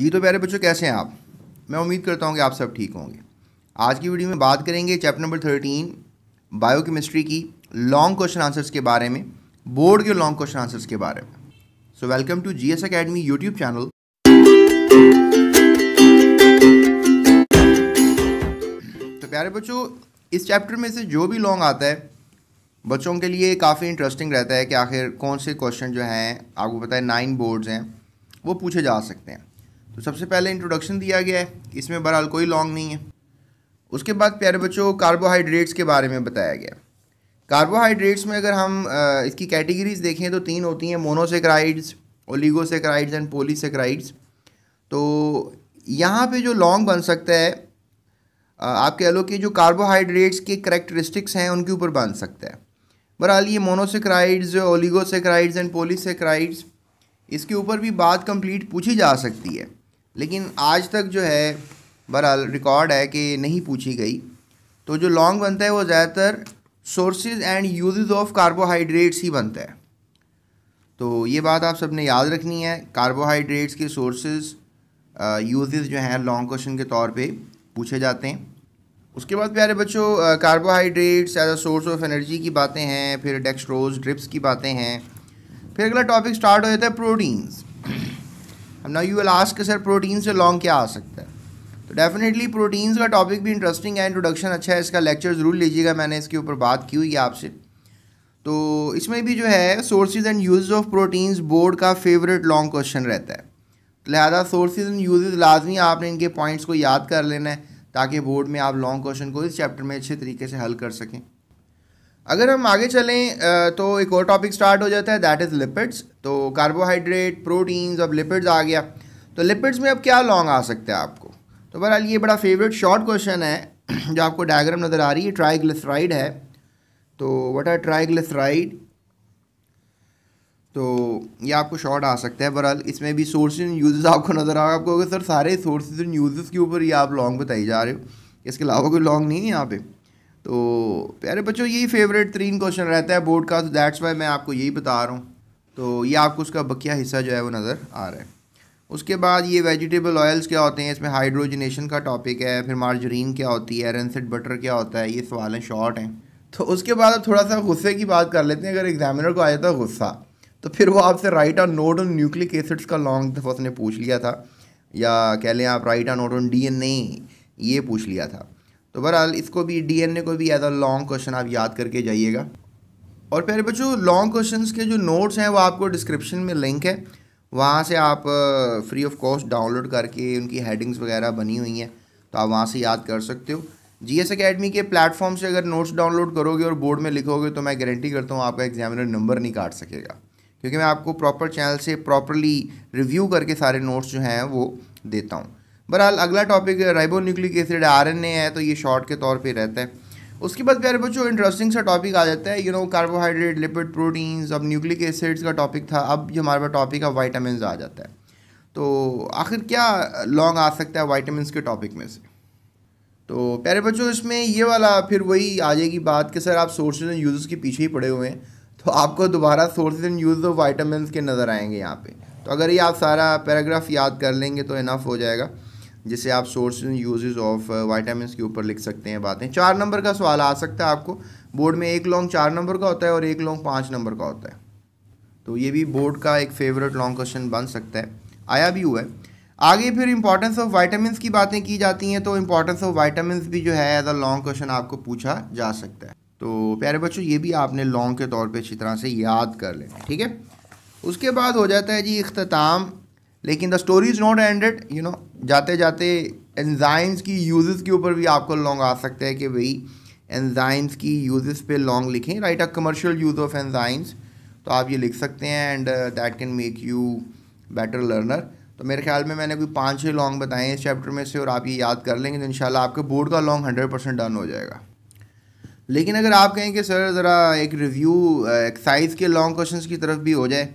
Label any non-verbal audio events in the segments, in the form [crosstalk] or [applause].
जी तो प्यारे बच्चों कैसे हैं आप मैं उम्मीद करता हूं कि आप सब ठीक होंगे आज की वीडियो में बात करेंगे चैप्टर नंबर थर्टीन बायोकेमिस्ट्री की लॉन्ग क्वेश्चन आंसर्स के बारे में बोर्ड के लॉन्ग क्वेश्चन आंसर्स के बारे में so welcome to G S academy YouTube channel तो प्यारे बच्चों इस चैप्टर में से जो भी लॉन्ग आता है बच्चों के लिए काफ़ी इंटरेस्टिंग रहता है कि आखिर कौन से क्वेश्चन जो हैं आपको पता है नाइन बोर्ड्स हैं वो पूछे जा सकते हैं तो सबसे पहले इंट्रोडक्शन दिया गया है इसमें बहरहाल कोई लॉन्ग नहीं है उसके बाद प्यारे बच्चों कार्बोहाइड्रेट्स के बारे में बताया गया कार्बोहाइड्रेट्स में अगर हम इसकी कैटेगरीज देखें तो तीन होती हैं मोनोसेक्राइड्स ओलिगोसेक्राइड्स एंड पोलीसेक्राइड्स तो यहाँ पे जो लॉन्ग बन सकता है आप कह लो कि जो कार्बोहाइड्रेट्स के करेक्टरिस्टिक्स हैं उनके ऊपर बन सकता है बहरहाल ये मोनोसेक्राइड्स ओलिगोसेक्राइड्स एंड पोलीसेक्राइड्स इसके ऊपर भी बात कंप्लीट पूछी जा सकती है लेकिन आज तक जो है बहरहाल रिकॉर्ड है कि नहीं पूछी गई तो जो लॉन्ग बनता है वो ज़्यादातर sources and uses of carbohydrates ही बनता है तो ये बात आप सब ने याद रखनी है कार्बोहाइड्रेट्स के सोर्सेज यूजेज जो हैं लॉन्ग क्वेश्चन के तौर पे पूछे जाते हैं उसके बाद प्यारे बच्चों carbohydrates as a source of energy की बातें हैं फिर डेक्स्ट्रोज ड्रिप्स की बातें हैं फिर अगला टॉपिक स्टार्ट हो जाता है प्रोटीन्स अब now you will ask sir protein से लॉन्ग क्या आ सकता है तो डेफिनेटली प्रोटीन्स का टॉपिक भी इंटरेस्टिंग है इंट्रोडक्शन अच्छा है इसका लेक्चर ज़रूर लीजिएगा मैंने इसके ऊपर बात की हुई है आपसे तो इसमें भी जो है sources and use of proteins board का फेवरेट लॉन्ग क्वेश्चन रहता है लिहाजा सोर्सेज एंड यूजेज लाजमी आपने इनके पॉइंट्स को याद कर लेना है ताकि बोर्ड में आप लॉन्ग क्वेश्चन को इस चैप्टर में अच्छे तरीके से हल कर सकें अगर हम आगे चलें तो एक और टॉपिक स्टार्ट हो जाता है दैट इज़ लिपिड्स तो कार्बोहाइड्रेट प्रोटीन्स अब लिपिड्स आ गया तो लिपिड्स में अब क्या लॉन्ग आ सकते हैं आपको तो बहरहाल ये बड़ा फेवरेट शॉर्ट क्वेश्चन है [clears throat] जो आपको डायग्राम नज़र आ रही है ट्राइग्लिसराइड है तो वट आर ट्राइग्लिसराइड तो ये आपको शॉर्ट आ सकता है बहरहाल इसमें भी सोर्स एंड यूजेस आपको नज़र आएगा आपको अगर सर सारे सोर्सेज एंड यूजेस के ऊपर ही आप लॉन्ग बताई जा रहे हो इसके अलावा कोई लॉन्ग नहीं है यहाँ पर तो प्यारे बच्चों यही फेवरेट तीन क्वेश्चन रहता है बोर्ड का तो दैट्स वाई मैं आपको यही बता रहा हूँ तो ये आपको उसका बकिया हिस्सा जो है वो नज़र आ रहा है उसके बाद ये वेजिटेबल ऑयल्स क्या होते हैं इसमें हाइड्रोजनेशन का टॉपिक है फिर मार्जरीन क्या होती है रेंसेड बटर क्या होता है ये सवाल हैं शॉर्ट हैं तो उसके बाद अब थोड़ा सा गुस्से की बात कर लेते हैं अगर एग्जामिनर को आ जाता गुस्सा तो फिर वो आपसे write on note on nucleic acids का लॉन्ग दफ़ा उसने पूछ लिया था या कह लें आप write on note on D ये पूछ लिया था तो बहरहाल इसको भी डीएनए को भी एज अ लॉन्ग क्वेश्चन आप याद करके जाइएगा और प्यारे बच्चों लॉन्ग क्वेश्चन के जो नोट्स हैं वो आपको डिस्क्रिप्शन में लिंक है वहाँ से आप फ्री ऑफ कॉस्ट डाउनलोड करके उनकी हेडिंग्स वगैरह बनी हुई हैं तो आप वहाँ से याद कर सकते हो जी एस अकेडमी के प्लेटफॉर्म से अगर नोट्स डाउनलोड करोगे और बोर्ड में लिखोगे तो मैं गारंटी करता हूँ आपका एग्जामिनर नंबर नहीं काट सकेगा क्योंकि मैं आपको प्रॉपर चैनल से प्रॉपरली रिव्यू करके सारे नोट्स जो हैं वो देता हूँ बहरहाल अगला topic ribonucleic acid R है तो ये शॉर्ट के तौर पर रहता है उसके बाद प्यारे बच्चों इंटरेस्टिंग सा टॉपिक आ जाता है you know carbohydrate lipid proteins अब न्यूक्लिक एसिड्स का टॉपिक था अब हमारे पास टॉपिक है वाइटामिन आ जाता है तो आखिर क्या लॉन्ग आ सकता है वाइटामिन के टॉपिक में से तो प्यारे बच्चों इसमें ये वाला फिर वही आ जाएगी बात कि सर आप सोर्सेज एंड यूज़ के पीछे ही पड़े हुए हैं तो आपको दोबारा sources and use of vitamin के नज़र आएंगे यहाँ पे तो अगर ये आप सारा पैराग्राफ याद कर लेंगे तो इनफ हो जाएगा जिसे आप सोर्स यूजेज ऑफ वाइटामिन के ऊपर लिख सकते हैं बातें चार नंबर का सवाल आ सकता है आपको बोर्ड में एक लॉन्ग चार नंबर का होता है और एक लॉन्ग पाँच नंबर का होता है तो ये भी बोर्ड का एक फेवरेट लॉन्ग क्वेश्चन बन सकता है आया भी हुआ है आगे फिर इंपॉर्टेंस ऑफ वाइटामस की बातें की जाती हैं तो इंपॉर्टेंस ऑफ वाइटामस भी जो है एज अ लॉन्ग क्वेश्चन आपको पूछा जा सकता है तो प्यारे बच्चों ये भी आपने लॉन्ग के तौर पे अच्छी तरह से याद कर लेना ठीक है उसके बाद हो जाता है जी अख्ताम लेकिन the story is not ended you know जाते जाते एंजाइम्स की यूजेस के ऊपर भी आपको लॉन्ग आ सकता है कि भाई एंजाइम्स की यूजेस पे लॉन्ग लिखें write a commercial use of enzymes तो आप ये लिख सकते हैं and that can make you better learner तो मेरे ख्याल में मैंने कोई पाँच छः लॉन्ग बताए हैं इस चैप्टर में से और आप ये याद कर लेंगे तो इन आपके बोर्ड का लॉन्ग हंड्रेड परसेंट डन हो जाएगा लेकिन अगर आप कहें कि सर ज़रा एक रिव्यू एक्साइज uh, के लॉन्ग क्वेश्चंस की तरफ भी हो जाए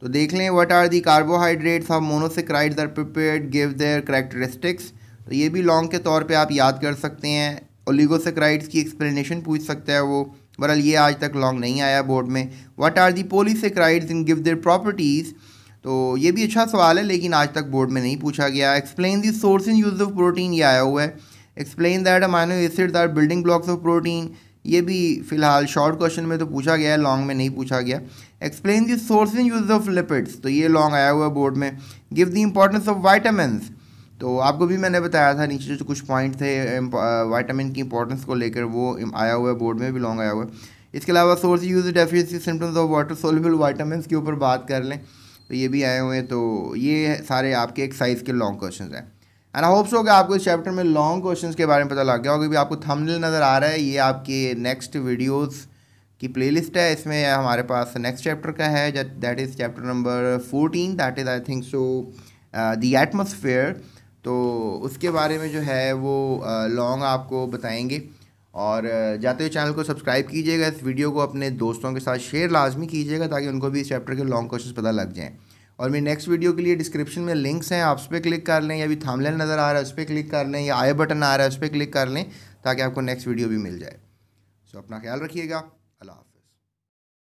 तो देख लें what are the carbohydrates of monosaccharides are prepared give their characteristics तो ये भी लॉन्ग के तौर पे आप याद कर सकते हैं ओलिगोसेक्राइड्स की एक्सप्लेनेशन पूछ सकता है वो बहरहाल ये आज तक लॉन्ग नहीं आया बोर्ड में what are the polysaccharide in give their properties तो ये भी अच्छा सवाल है लेकिन आज तक बोर्ड में नहीं पूछा गया explain the source in use of protein ये आया हुआ है explain that amino acids are building blocks of protein ये भी फिलहाल शॉर्ट क्वेश्चन में तो पूछा गया है लॉन्ग में नहीं पूछा गया explain the source use of lipids तो ये लॉन्ग आया हुआ है बोर्ड में give the importance of vitamin तो आपको भी मैंने बताया था नीचे जो कुछ पॉइंट थे वाइटामिन की इंपॉर्टेंस को लेकर वो आया हुआ है बोर्ड में भी लॉन्ग आया हुआ है इसके अलावा source use deficiency symptoms of water soluble vitamin के ऊपर बात कर लें तो ये भी आए हुए हैं तो ये सारे आपके एक्साइज के लॉन्ग क्वेश्चन हैं एंड आई होप्स हो गया आपको इस चैप्टर में लॉन्ग क्वेश्चंस के बारे में पता लग गया होगा भी आपको थंबनेल नज़र आ रहा है ये आपके नेक्स्ट वीडियोस की प्लेलिस्ट है इसमें हमारे पास नेक्स्ट चैप्टर का है that is chapter number fourteen that is I think so the atmosphere तो उसके बारे में जो है वो लॉन्ग uh, आपको बताएंगे और uh, जाते हुए चैनल को सब्सक्राइब कीजिएगा इस वीडियो को अपने दोस्तों के साथ शेयर लाजमी कीजिएगा ताकि उनको भी इस चैप्टर के लॉन्ग क्वेश्चन पता लग जाएँ और मेरी नेक्स्ट वीडियो के लिए डिस्क्रिप्शन में लिंक्स हैं आप उस पर क्लिक कर लें या अभी थामलेन नज़र आ रहा है उस पर क्लिक कर लें या आई बटन आ रहा है उस पर क्लिक कर लें ताकि आपको नेक्स्ट वीडियो भी मिल जाए सो अपना ख्याल रखिएगा अल्लाह